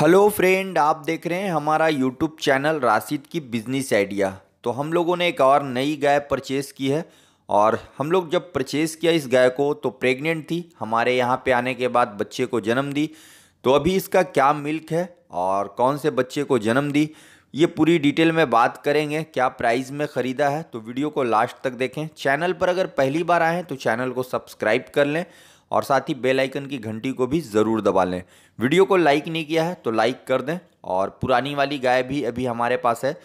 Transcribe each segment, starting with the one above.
hello friend आप देख रहे हैं हमारा यूट्यूब चैनल राशिद की बिजनेस आइडिया तो हम लोगों ने एक और नई गाय परचेस की है और हम लोग जब परचेस किया इस गाय को तो प्रेग्नेंट थी हमारे यहाँ पे आने के बाद बच्चे को जन्म दी तो अभी इसका क्या मिल्क है और कौन से बच्चे को जन्म दी ये पूरी डिटेल में बात करेंगे क्या प्राइस में ख़रीदा है तो वीडियो को लास्ट तक देखें चैनल पर अगर पहली बार आएँ तो चैनल को सब्सक्राइब कर लें और साथ ही बेल आइकन की घंटी को भी ज़रूर दबा लें वीडियो को लाइक नहीं किया है तो लाइक कर दें और पुरानी वाली गाय भी अभी हमारे पास है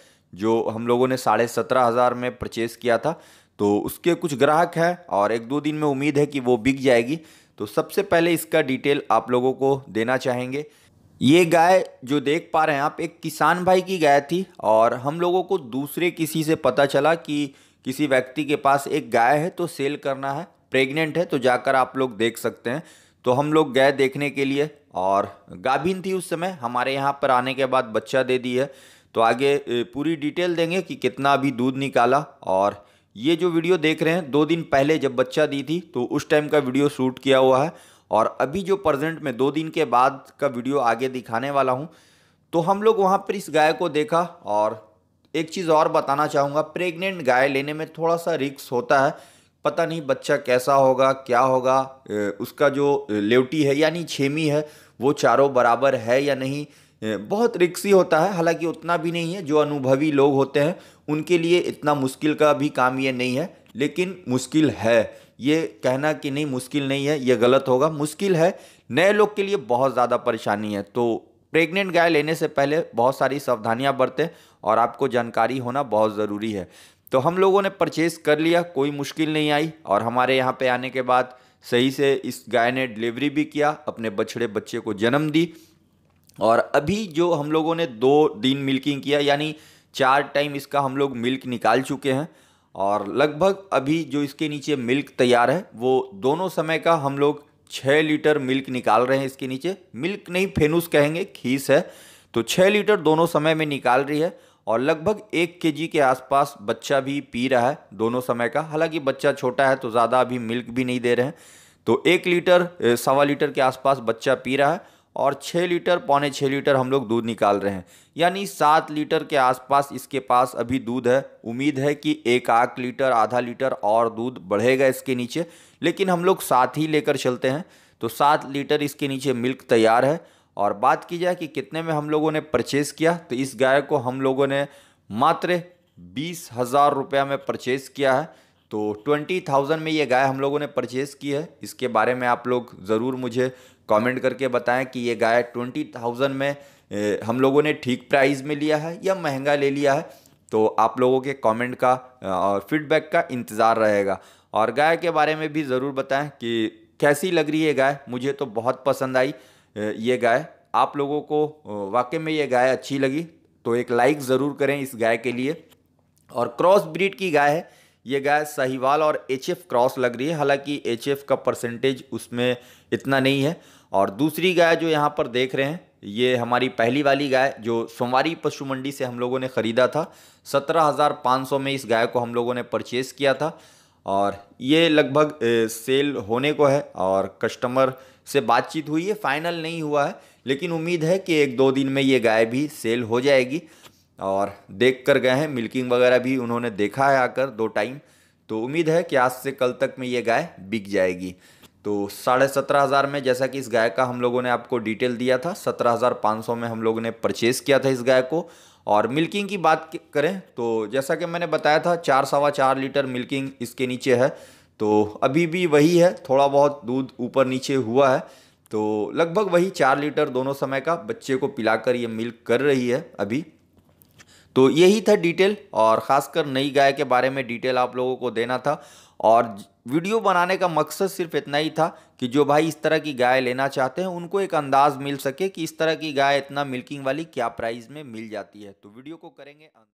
जो हम लोगों ने साढ़े सत्रह हज़ार में परचेज़ किया था तो उसके कुछ ग्राहक हैं और एक दो दिन में उम्मीद है कि वो बिक जाएगी तो सबसे पहले इसका डिटेल आप लोगों को देना चाहेंगे ये गाय जो देख पा रहे हैं आप एक किसान भाई की गाय थी और हम लोगों को दूसरे किसी से पता चला कि किसी व्यक्ति के पास एक गाय है तो सेल करना है प्रेग्नेंट है तो जाकर आप लोग देख सकते हैं तो हम लोग गए देखने के लिए और गाभिन थी उस समय हमारे यहाँ पर आने के बाद बच्चा दे दी है तो आगे पूरी डिटेल देंगे कि कितना अभी दूध निकाला और ये जो वीडियो देख रहे हैं दो दिन पहले जब बच्चा दी थी तो उस टाइम का वीडियो शूट किया हुआ है और अभी जो प्रजेंट में दो दिन के बाद का वीडियो आगे दिखाने वाला हूँ तो हम लोग वहाँ पर इस गाय को देखा और एक चीज़ और बताना चाहूँगा प्रेग्नेंट गाय लेने में थोड़ा सा रिक्स होता है पता नहीं बच्चा कैसा होगा क्या होगा उसका जो लेवटी है यानी छेमी है वो चारों बराबर है या नहीं बहुत रिक्सी होता है हालांकि उतना भी नहीं है जो अनुभवी लोग होते हैं उनके लिए इतना मुश्किल का भी काम ये नहीं है लेकिन मुश्किल है ये कहना कि नहीं मुश्किल नहीं है ये गलत होगा मुश्किल है नए लोग के लिए बहुत ज़्यादा परेशानी है तो प्रेग्नेंट गाय लेने से पहले बहुत सारी सावधानियाँ बरतें और आपको जानकारी होना बहुत ज़रूरी है तो हम लोगों ने परचेज़ कर लिया कोई मुश्किल नहीं आई और हमारे यहाँ पे आने के बाद सही से इस गाय ने डिलीवरी भी किया अपने बछड़े बच्चे को जन्म दी और अभी जो हम लोगों ने दो दिन मिल्किंग किया यानी चार टाइम इसका हम लोग मिल्क निकाल चुके हैं और लगभग अभी जो इसके नीचे मिल्क तैयार है वो दोनों समय का हम लोग छः लीटर मिल्क निकाल रहे हैं इसके नीचे मिल्क नहीं फेनूस कहेंगे खीस है तो छः लीटर दोनों समय में निकाल रही है और लगभग एक के के आसपास बच्चा भी पी रहा है दोनों समय का हालांकि बच्चा छोटा है तो ज़्यादा अभी मिल्क भी नहीं दे रहे हैं तो एक लीटर सवा लीटर के आसपास बच्चा पी रहा है और छः लीटर पौने छः लीटर हम लोग दूध निकाल रहे हैं यानी सात लीटर के आसपास इसके पास अभी दूध है उम्मीद है कि एक आध लीटर आधा लीटर और दूध बढ़ेगा इसके नीचे लेकिन हम लोग साथ ही लेकर चलते हैं तो सात लीटर इसके नीचे मिल्क तैयार है और बात की जाए कि कितने में हम लोगों ने परचेज़ किया तो इस गाय को हम लोगों ने मात्र बीस हज़ार रुपया में परचेज़ किया है तो ट्वेंटी थाउजेंड में ये गाय हम लोगों ने परचेज़ की है इसके बारे में आप लोग ज़रूर मुझे कमेंट करके बताएं कि ये गाय ट्वेंटी थाउजेंड में हम लोगों ने ठीक प्राइस में लिया है या महंगा ले लिया है तो आप लोगों के कमेंट का और फीडबैक का इंतज़ार रहेगा और गाय के बारे में भी ज़रूर बताएं कि कैसी लग रही है गाय मुझे तो बहुत पसंद आई ये गाय आप लोगों को वाकई में ये गाय अच्छी लगी तो एक लाइक ज़रूर करें इस गाय के लिए और क्रॉस ब्रीड की गाय है ये गाय साहिवाल और एच क्रॉस लग रही है हालांकि एच का परसेंटेज उसमें इतना नहीं है और दूसरी गाय जो यहाँ पर देख रहे हैं ये हमारी पहली वाली गाय जो सोमवारी पशु मंडी से हम लोगों ने ख़रीदा था सत्रह हज़ार पाँच सौ में इस गाय को हम लोगों ने परचेज़ किया था और ये लगभग सेल होने को है और कस्टमर से बातचीत हुई है फाइनल नहीं हुआ है लेकिन उम्मीद है कि एक दो दिन में ये गाय भी सेल हो जाएगी और देख कर गए हैं मिल्किंग वगैरह भी उन्होंने देखा है आकर दो टाइम तो उम्मीद है कि आज से कल तक में ये गाय बिक जाएगी तो साढ़े सत्रह हज़ार में जैसा कि इस गाय का हम लोगों ने आपको डिटेल दिया था सत्रह हज़ार पाँच सौ में हम लोगों ने परचेज़ किया था इस गाय को और मिल्किंग की बात करें तो जैसा कि मैंने बताया था चार सवा चार लीटर मिल्किंग इसके नीचे है तो अभी भी वही है थोड़ा बहुत दूध ऊपर नीचे हुआ है तो लगभग वही चार लीटर दोनों समय का बच्चे को पिलाकर ये मिल्क कर रही है अभी तो यही था डिटेल और ख़ासकर नई गाय के बारे में डिटेल आप लोगों को देना था और वीडियो बनाने का मकसद सिर्फ इतना ही था कि जो भाई इस तरह की गाय लेना चाहते हैं उनको एक अंदाज़ मिल सके कि इस तरह की गाय इतना मिल्किंग वाली क्या प्राइस में मिल जाती है तो वीडियो को करेंगे